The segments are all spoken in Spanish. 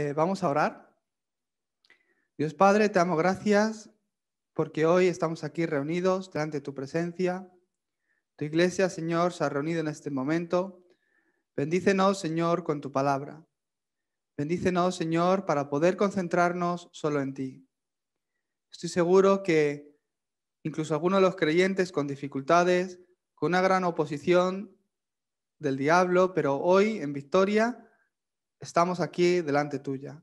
Eh, vamos a orar. Dios Padre, te amo gracias porque hoy estamos aquí reunidos delante de tu presencia. Tu iglesia, Señor, se ha reunido en este momento. Bendícenos, Señor, con tu palabra. Bendícenos, Señor, para poder concentrarnos solo en ti. Estoy seguro que incluso algunos de los creyentes con dificultades, con una gran oposición del diablo, pero hoy en victoria estamos aquí delante tuya.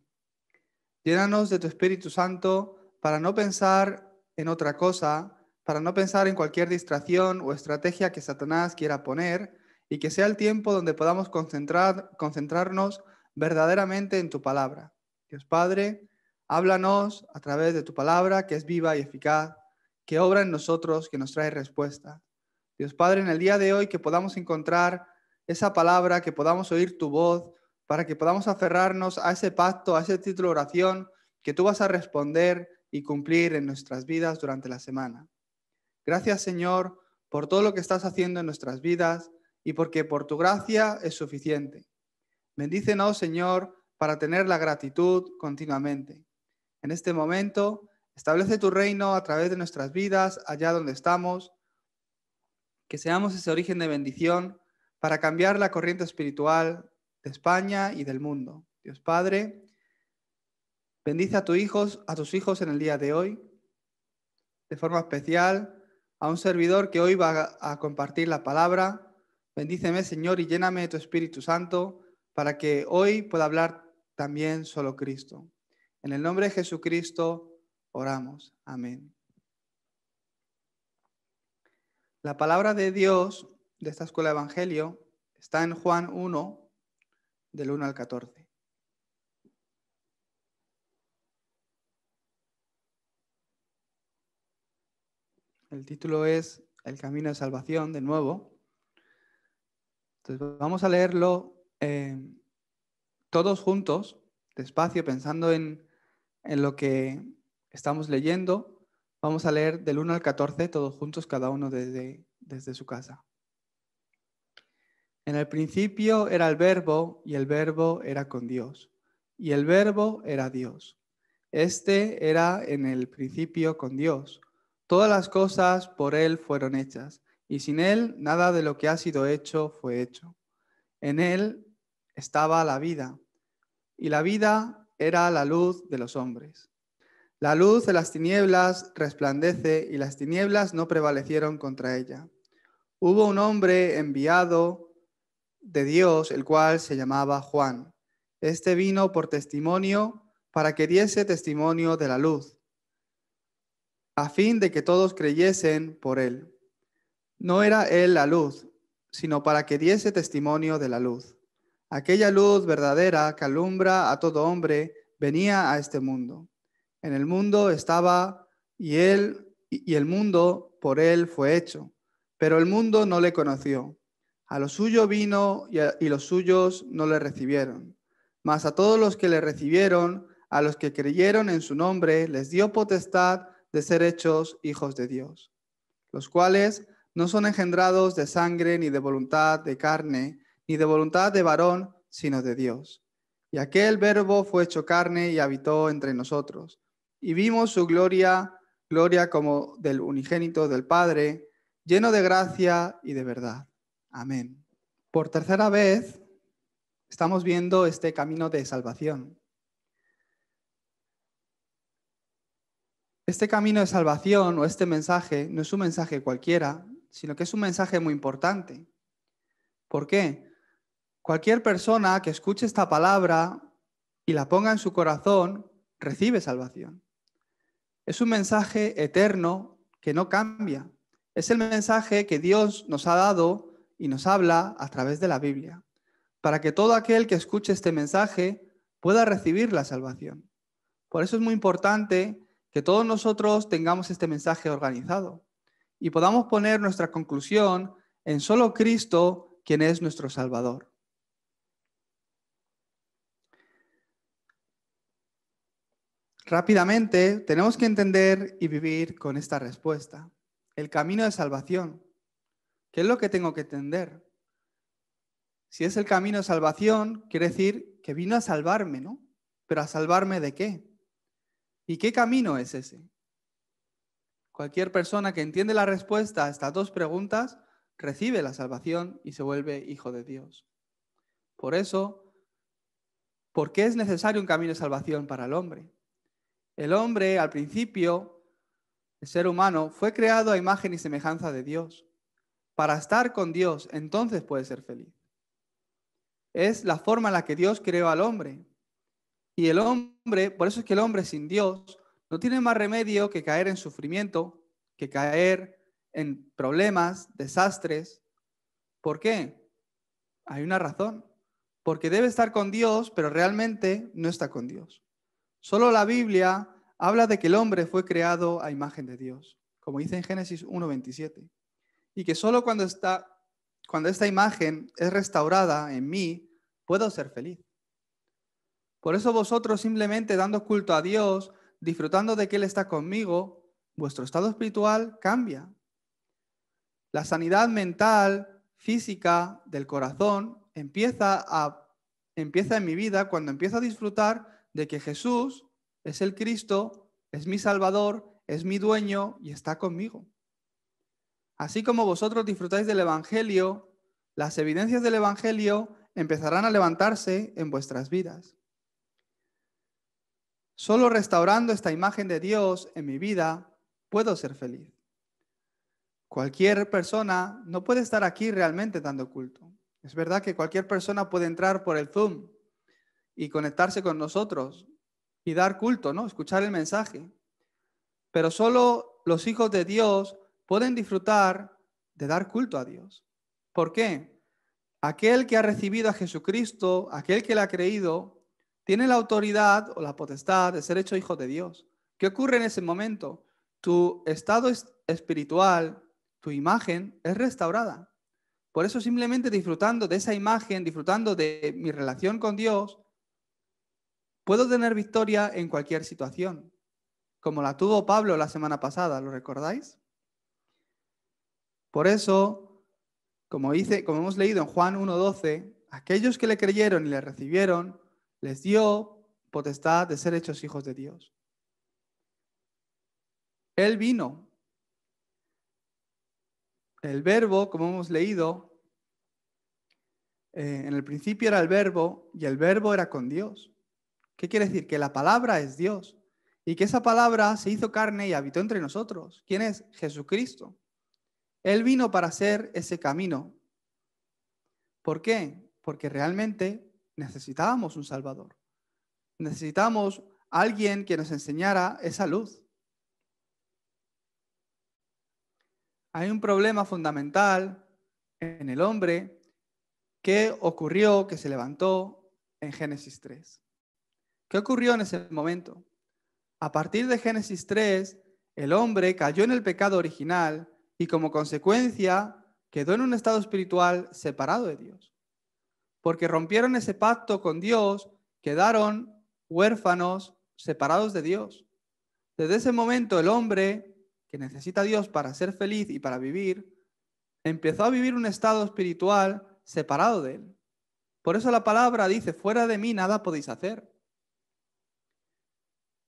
Llénanos de tu Espíritu Santo para no pensar en otra cosa, para no pensar en cualquier distracción o estrategia que Satanás quiera poner y que sea el tiempo donde podamos concentrar, concentrarnos verdaderamente en tu palabra. Dios Padre, háblanos a través de tu palabra que es viva y eficaz, que obra en nosotros, que nos trae respuesta. Dios Padre, en el día de hoy que podamos encontrar esa palabra, que podamos oír tu voz, para que podamos aferrarnos a ese pacto, a ese título de oración que tú vas a responder y cumplir en nuestras vidas durante la semana. Gracias Señor por todo lo que estás haciendo en nuestras vidas y porque por tu gracia es suficiente. Bendícenos Señor para tener la gratitud continuamente. En este momento, establece tu reino a través de nuestras vidas, allá donde estamos, que seamos ese origen de bendición para cambiar la corriente espiritual de España y del mundo. Dios Padre, bendice a, tus hijos, a tus hijos en el día de hoy, de forma especial a un servidor que hoy va a compartir la palabra. Bendíceme, Señor, y lléname de tu Espíritu Santo para que hoy pueda hablar también solo Cristo. En el nombre de Jesucristo oramos. Amén. La palabra de Dios de esta escuela de Evangelio está en Juan 1, del 1 al 14. El título es El camino de salvación, de nuevo. Entonces vamos a leerlo eh, todos juntos, despacio, pensando en, en lo que estamos leyendo. Vamos a leer del 1 al 14 todos juntos, cada uno desde, desde su casa. En el principio era el verbo y el verbo era con Dios y el verbo era Dios. Este era en el principio con Dios. Todas las cosas por Él fueron hechas y sin Él nada de lo que ha sido hecho fue hecho. En Él estaba la vida y la vida era la luz de los hombres. La luz de las tinieblas resplandece y las tinieblas no prevalecieron contra ella. Hubo un hombre enviado de Dios, el cual se llamaba Juan. Este vino por testimonio para que diese testimonio de la luz, a fin de que todos creyesen por él. No era él la luz, sino para que diese testimonio de la luz. Aquella luz verdadera que alumbra a todo hombre venía a este mundo. En el mundo estaba y él y el mundo por él fue hecho, pero el mundo no le conoció. A lo suyo vino y, los suyos no le recibieron. Mas a todos los que le recibieron, a los que creyeron en su nombre, les dio potestad de ser hechos hijos de Dios, los cuales no son engendrados de sangre ni de voluntad de carne, ni de voluntad de varón, sino de Dios. Y aquel verbo fue hecho carne y habitó entre nosotros. Y vimos su gloria, gloria como del unigénito del Padre, lleno de gracia y de verdad. Amén. Por tercera vez estamos viendo este camino de salvación. Este camino de salvación o este mensaje no es un mensaje cualquiera, sino que es un mensaje muy importante. ¿Por qué? Cualquier persona que escuche esta palabra y la ponga en su corazón recibe salvación. Es un mensaje eterno que no cambia. Es el mensaje que Dios nos ha dado y nos habla a través de la Biblia, para que todo aquel que escuche este mensaje pueda recibir la salvación. Por eso es muy importante que todos nosotros tengamos este mensaje organizado y podamos poner nuestra conclusión en solo Cristo, quien es nuestro Salvador. Rápidamente tenemos que entender y vivir con esta respuesta, el camino de salvación. ¿Qué es lo que tengo que entender? Si es el camino de salvación, quiere decir que vino a salvarme, ¿no? Pero a salvarme de qué? ¿Y qué camino es ese? Cualquier persona que entiende la respuesta a estas dos preguntas recibe la salvación y se vuelve hijo de Dios. Por eso, ¿por qué es necesario un camino de salvación para el hombre? El hombre, al principio, el ser humano, fue creado a imagen y semejanza de Dios para estar con Dios, entonces puede ser feliz. Es la forma en la que Dios creó al hombre. Y el hombre, por eso es que el hombre sin Dios no tiene más remedio que caer en sufrimiento, que caer en problemas, desastres. ¿Por qué? Hay una razón. Porque debe estar con Dios, pero realmente no está con Dios. Solo la Biblia habla de que el hombre fue creado a imagen de Dios, como dice en Génesis 1.27 y que solo cuando, cuando esta imagen es restaurada en mí, puedo ser feliz. Por eso vosotros simplemente dando culto a Dios, disfrutando de que Él está conmigo, vuestro estado espiritual cambia. La sanidad mental, física, del corazón, empieza, a, empieza en mi vida cuando empiezo a disfrutar de que Jesús es el Cristo, es mi Salvador, es mi dueño y está conmigo. Así como vosotros disfrutáis del Evangelio, las evidencias del Evangelio empezarán a levantarse en vuestras vidas. Solo restaurando esta imagen de Dios en mi vida puedo ser feliz. Cualquier persona no puede estar aquí realmente dando culto. Es verdad que cualquier persona puede entrar por el Zoom y conectarse con nosotros y dar culto, ¿no? Escuchar el mensaje. Pero solo los hijos de Dios pueden disfrutar de dar culto a Dios. ¿Por qué? Aquel que ha recibido a Jesucristo, aquel que le ha creído, tiene la autoridad o la potestad de ser hecho hijo de Dios. ¿Qué ocurre en ese momento? Tu estado espiritual, tu imagen es restaurada. Por eso simplemente disfrutando de esa imagen, disfrutando de mi relación con Dios, puedo tener victoria en cualquier situación, como la tuvo Pablo la semana pasada, ¿lo recordáis? Por eso, como, dice, como hemos leído en Juan 1.12, aquellos que le creyeron y le recibieron, les dio potestad de ser hechos hijos de Dios. Él vino. El verbo, como hemos leído, eh, en el principio era el verbo y el verbo era con Dios. ¿Qué quiere decir? Que la palabra es Dios y que esa palabra se hizo carne y habitó entre nosotros. ¿Quién es? Jesucristo. Él vino para hacer ese camino. ¿Por qué? Porque realmente necesitábamos un Salvador. Necesitamos alguien que nos enseñara esa luz. Hay un problema fundamental en el hombre que ocurrió, que se levantó en Génesis 3. ¿Qué ocurrió en ese momento? A partir de Génesis 3, el hombre cayó en el pecado original y como consecuencia quedó en un estado espiritual separado de Dios. Porque rompieron ese pacto con Dios, quedaron huérfanos, separados de Dios. Desde ese momento el hombre, que necesita a Dios para ser feliz y para vivir, empezó a vivir un estado espiritual separado de él. Por eso la palabra dice, fuera de mí nada podéis hacer.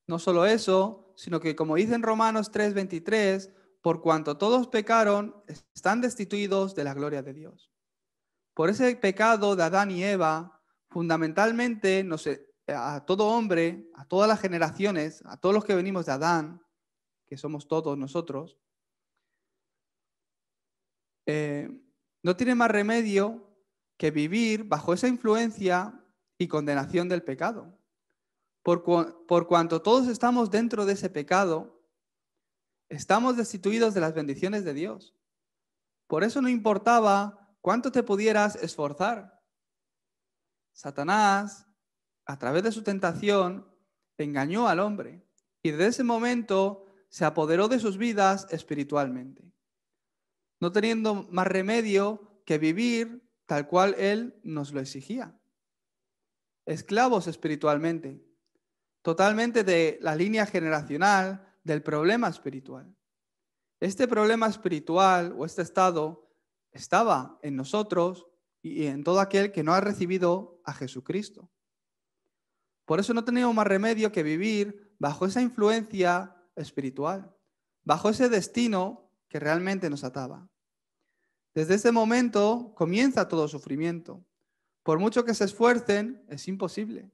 No solo eso, sino que como dice en Romanos 3:23, por cuanto todos pecaron, están destituidos de la gloria de Dios. Por ese pecado de Adán y Eva, fundamentalmente no a todo hombre, a todas las generaciones, a todos los que venimos de Adán, que somos todos nosotros, eh, no tiene más remedio que vivir bajo esa influencia y condenación del pecado. Por, por cuanto todos estamos dentro de ese pecado, Estamos destituidos de las bendiciones de Dios. Por eso no importaba cuánto te pudieras esforzar. Satanás, a través de su tentación, engañó al hombre y desde ese momento se apoderó de sus vidas espiritualmente, no teniendo más remedio que vivir tal cual él nos lo exigía. Esclavos espiritualmente, totalmente de la línea generacional del problema espiritual. Este problema espiritual o este estado estaba en nosotros y en todo aquel que no ha recibido a Jesucristo. Por eso no teníamos más remedio que vivir bajo esa influencia espiritual, bajo ese destino que realmente nos ataba. Desde ese momento comienza todo sufrimiento. Por mucho que se esfuercen, es imposible.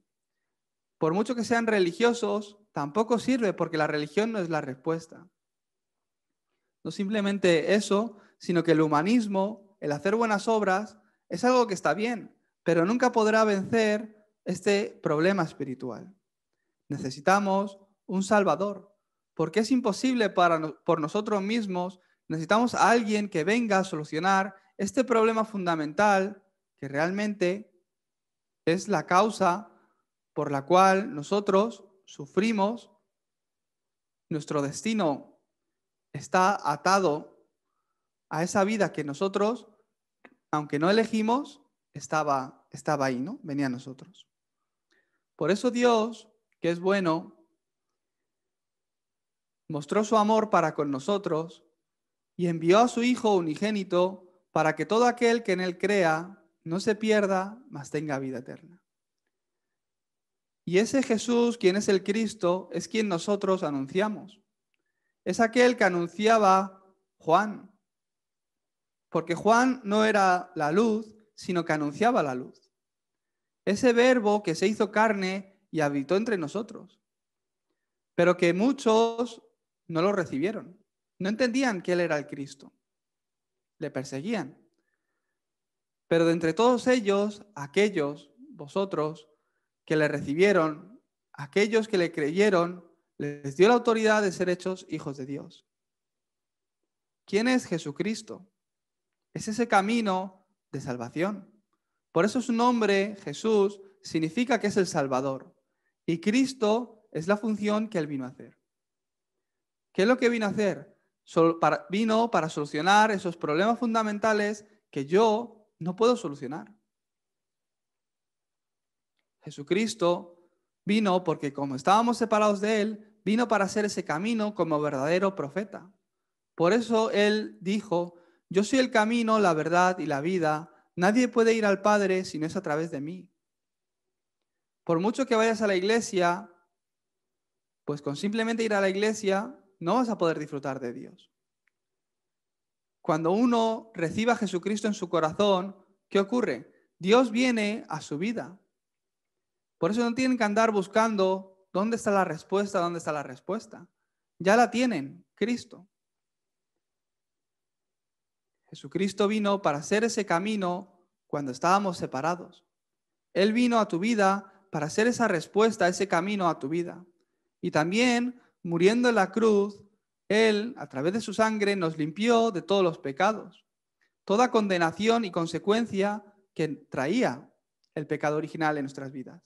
Por mucho que sean religiosos, tampoco sirve porque la religión no es la respuesta. No simplemente eso, sino que el humanismo, el hacer buenas obras, es algo que está bien, pero nunca podrá vencer este problema espiritual. Necesitamos un Salvador, porque es imposible para por nosotros mismos. Necesitamos a alguien que venga a solucionar este problema fundamental que realmente es la causa por la cual nosotros sufrimos, nuestro destino está atado a esa vida que nosotros, aunque no elegimos, estaba, estaba ahí, ¿no? Venía a nosotros. Por eso Dios, que es bueno, mostró su amor para con nosotros y envió a su Hijo unigénito para que todo aquel que en él crea no se pierda, mas tenga vida eterna. Y ese Jesús, quien es el Cristo, es quien nosotros anunciamos. Es aquel que anunciaba Juan. Porque Juan no era la luz, sino que anunciaba la luz. Ese verbo que se hizo carne y habitó entre nosotros. Pero que muchos no lo recibieron. No entendían que Él era el Cristo. Le perseguían. Pero de entre todos ellos, aquellos, vosotros, que le recibieron, aquellos que le creyeron, les dio la autoridad de ser hechos hijos de Dios. ¿Quién es Jesucristo? Es ese camino de salvación. Por eso su nombre, Jesús, significa que es el Salvador. Y Cristo es la función que él vino a hacer. ¿Qué es lo que vino a hacer? vino para solucionar esos problemas fundamentales que yo no puedo solucionar. Jesucristo vino porque como estábamos separados de Él, vino para hacer ese camino como verdadero profeta. Por eso Él dijo, yo soy el camino, la verdad y la vida. Nadie puede ir al Padre si no es a través de mí. Por mucho que vayas a la iglesia, pues con simplemente ir a la iglesia no vas a poder disfrutar de Dios. Cuando uno reciba a Jesucristo en su corazón, ¿qué ocurre? Dios viene a su vida. Por eso no tienen que andar buscando dónde está la respuesta, dónde está la respuesta. Ya la tienen, Cristo. Jesucristo vino para hacer ese camino cuando estábamos separados. Él vino a tu vida para hacer esa respuesta, ese camino a tu vida. Y también, muriendo en la cruz, Él, a través de su sangre, nos limpió de todos los pecados, toda condenación y consecuencia que traía el pecado original en nuestras vidas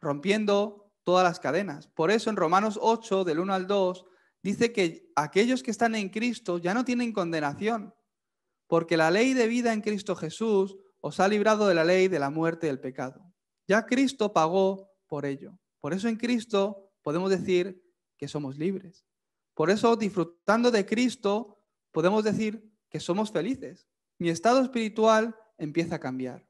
rompiendo todas las cadenas. Por eso en Romanos 8, del 1 al 2, dice que aquellos que están en Cristo ya no tienen condenación, porque la ley de vida en Cristo Jesús os ha librado de la ley de la muerte y del pecado. Ya Cristo pagó por ello. Por eso en Cristo podemos decir que somos libres. Por eso disfrutando de Cristo podemos decir que somos felices. Mi estado espiritual empieza a cambiar.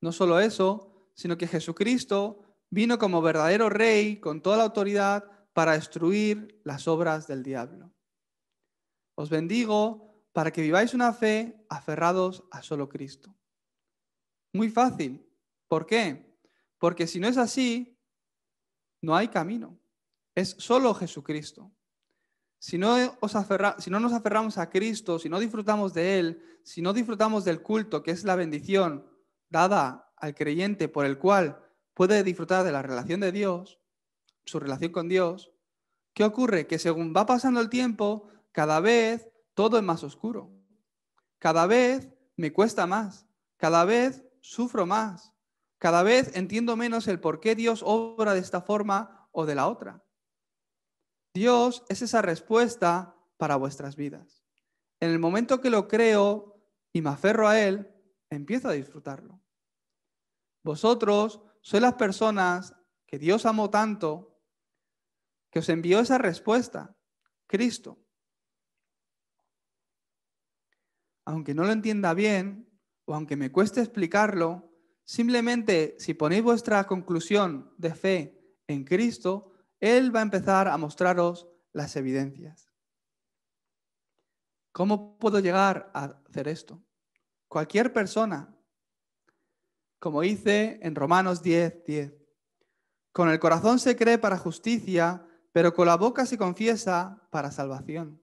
No solo eso, sino que Jesucristo vino como verdadero rey con toda la autoridad para destruir las obras del diablo. Os bendigo para que viváis una fe aferrados a solo Cristo. Muy fácil. ¿Por qué? Porque si no es así, no hay camino. Es solo Jesucristo. Si no, si no nos aferramos a Cristo, si no disfrutamos de Él, si no disfrutamos del culto, que es la bendición dada al creyente por el cual puede disfrutar de la relación de Dios, su relación con Dios, ¿qué ocurre? Que según va pasando el tiempo, cada vez todo es más oscuro. Cada vez me cuesta más. Cada vez sufro más. Cada vez entiendo menos el por qué Dios obra de esta forma o de la otra. Dios es esa respuesta para vuestras vidas. En el momento que lo creo y me aferro a Él, empiezo a disfrutarlo. Vosotros sois las personas que Dios amó tanto que os envió esa respuesta, Cristo. Aunque no lo entienda bien o aunque me cueste explicarlo, simplemente si ponéis vuestra conclusión de fe en Cristo, Él va a empezar a mostraros las evidencias. ¿Cómo puedo llegar a hacer esto? Cualquier persona como dice en Romanos 10, 10. Con el corazón se cree para justicia, pero con la boca se confiesa para salvación.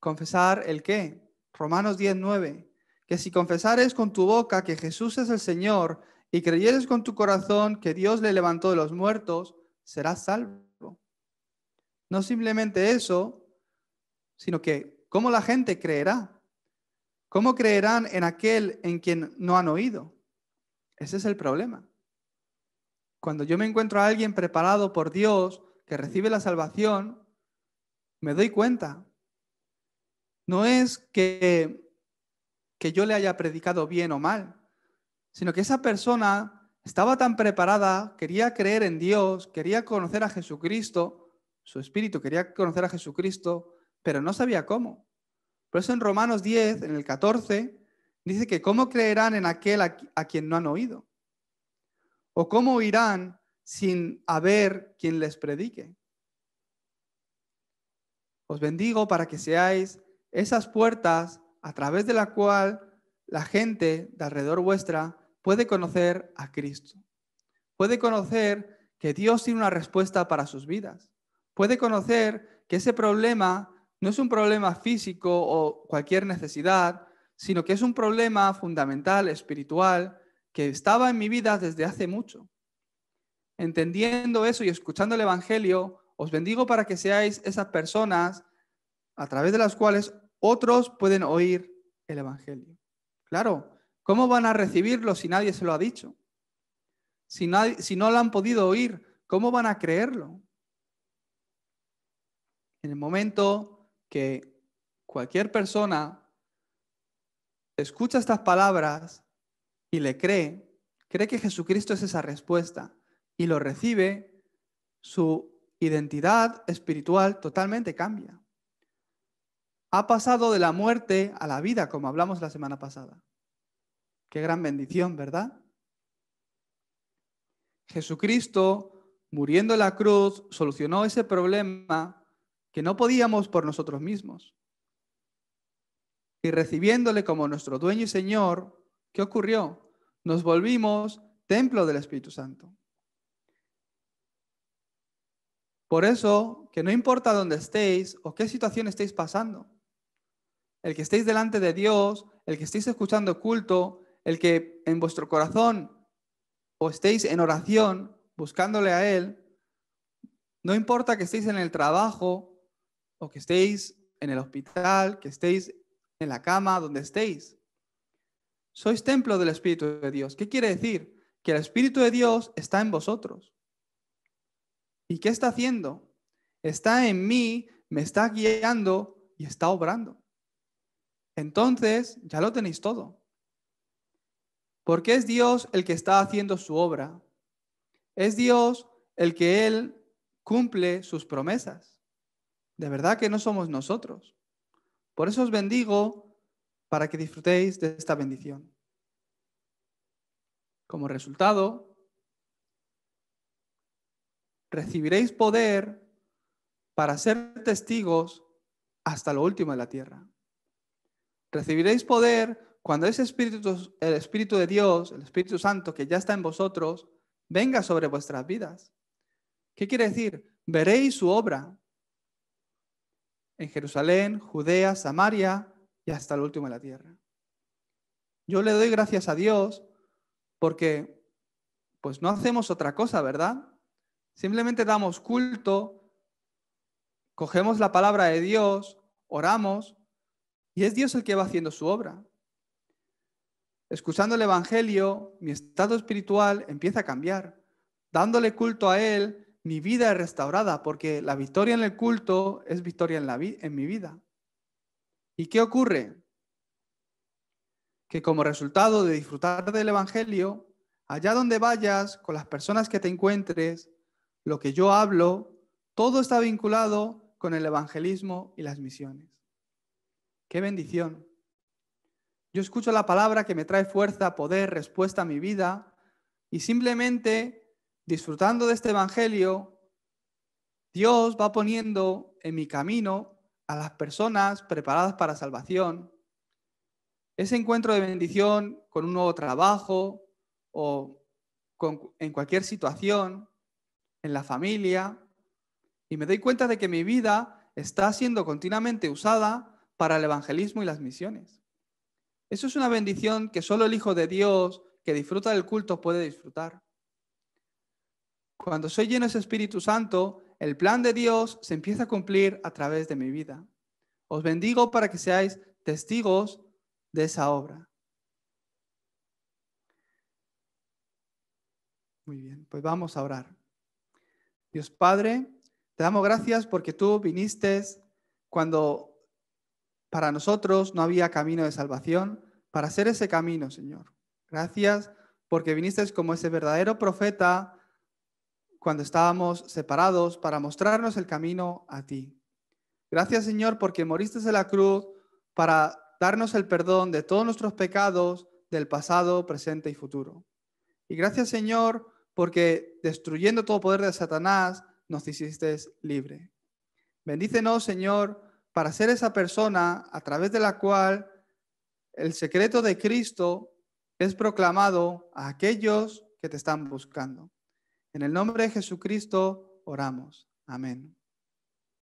Confesar el qué? Romanos 10, 9. Que si confesares con tu boca que Jesús es el Señor y creyeres con tu corazón que Dios le levantó de los muertos, serás salvo. No simplemente eso, sino que cómo la gente creerá. ¿Cómo creerán en aquel en quien no han oído? Ese es el problema. Cuando yo me encuentro a alguien preparado por Dios que recibe la salvación, me doy cuenta. No es que, que yo le haya predicado bien o mal, sino que esa persona estaba tan preparada, quería creer en Dios, quería conocer a Jesucristo, su espíritu quería conocer a Jesucristo, pero no sabía cómo. Por eso en Romanos 10, en el 14, Dice que ¿cómo creerán en aquel a, quien no han oído? ¿O cómo oirán sin haber quien les predique? Os bendigo para que seáis esas puertas a través de la cual la gente de alrededor vuestra puede conocer a Cristo. Puede conocer que Dios tiene una respuesta para sus vidas. Puede conocer que ese problema no es un problema físico o cualquier necesidad, sino que es un problema fundamental, espiritual, que estaba en mi vida desde hace mucho. Entendiendo eso y escuchando el Evangelio, os bendigo para que seáis esas personas a través de las cuales otros pueden oír el Evangelio. Claro, ¿cómo van a recibirlo si nadie se lo ha dicho? Si, si no lo han podido oír, ¿cómo van a creerlo? En el momento que cualquier persona escucha estas palabras y le cree, cree que Jesucristo es esa respuesta y lo recibe, su identidad espiritual totalmente cambia. Ha pasado de la muerte a la vida, como hablamos la semana pasada. Qué gran bendición, ¿verdad? Jesucristo, muriendo en la cruz, solucionó ese problema que no podíamos por nosotros mismos y recibiéndole como nuestro dueño y Señor, ¿qué ocurrió? Nos volvimos templo del Espíritu Santo. Por eso, que no importa dónde estéis o qué situación estéis pasando, el que estéis delante de Dios, el que estéis escuchando culto, el que en vuestro corazón o estéis en oración buscándole a Él, no importa que estéis en el trabajo o que estéis en el hospital, que estéis en la cama, donde estéis. Sois templo del Espíritu de Dios. ¿Qué quiere decir? Que el Espíritu de Dios está en vosotros. ¿Y qué está haciendo? Está en mí, me está guiando y está obrando. Entonces ya lo tenéis todo. Porque es Dios el que está haciendo su obra. Es Dios el que Él cumple sus promesas. De verdad que no somos nosotros. Por eso os bendigo para que disfrutéis de esta bendición. Como resultado, recibiréis poder para ser testigos hasta lo último de la tierra. Recibiréis poder cuando ese Espíritu, el Espíritu de Dios, el Espíritu Santo que ya está en vosotros, venga sobre vuestras vidas. ¿Qué quiere decir? Veréis su obra, en Jerusalén, Judea, Samaria y hasta el último de la tierra. Yo le doy gracias a Dios porque pues no hacemos otra cosa, ¿verdad? Simplemente damos culto, cogemos la palabra de Dios, oramos y es Dios el que va haciendo su obra. Escuchando el Evangelio, mi estado espiritual empieza a cambiar. Dándole culto a Él, mi vida es restaurada, porque la victoria en el culto es victoria en, la en mi vida. ¿Y qué ocurre? Que como resultado de disfrutar del Evangelio, allá donde vayas, con las personas que te encuentres, lo que yo hablo, todo está vinculado con el evangelismo y las misiones. ¡Qué bendición! Yo escucho la palabra que me trae fuerza, poder, respuesta a mi vida y simplemente disfrutando de este Evangelio, Dios va poniendo en mi camino a las personas preparadas para salvación. Ese encuentro de bendición con un nuevo trabajo o en cualquier situación, en la familia, y me doy cuenta de que mi vida está siendo continuamente usada para el evangelismo y las misiones. Eso es una bendición que solo el Hijo de Dios, que disfruta del culto, puede disfrutar. Cuando soy lleno de Espíritu Santo, el plan de Dios se empieza a cumplir a través de mi vida. Os bendigo para que seáis testigos de esa obra. Muy bien, pues vamos a orar. Dios Padre, te damos gracias porque tú viniste cuando para nosotros no había camino de salvación, para hacer ese camino, Señor. Gracias porque viniste como ese verdadero profeta cuando estábamos separados para mostrarnos el camino a ti. Gracias Señor porque moriste en la cruz para darnos el perdón de todos nuestros pecados del pasado, presente y futuro. Y gracias Señor porque destruyendo todo poder de Satanás nos hiciste libre. Bendícenos Señor para ser esa persona a través de la cual el secreto de Cristo es proclamado a aquellos que te están buscando. En el nombre de Jesucristo oramos. Amén.